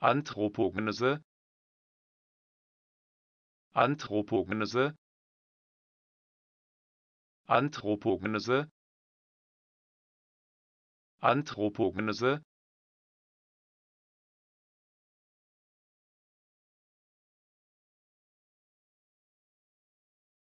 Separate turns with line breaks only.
Anthropogenese Anthropogenese Anthropogenese Anthropogenese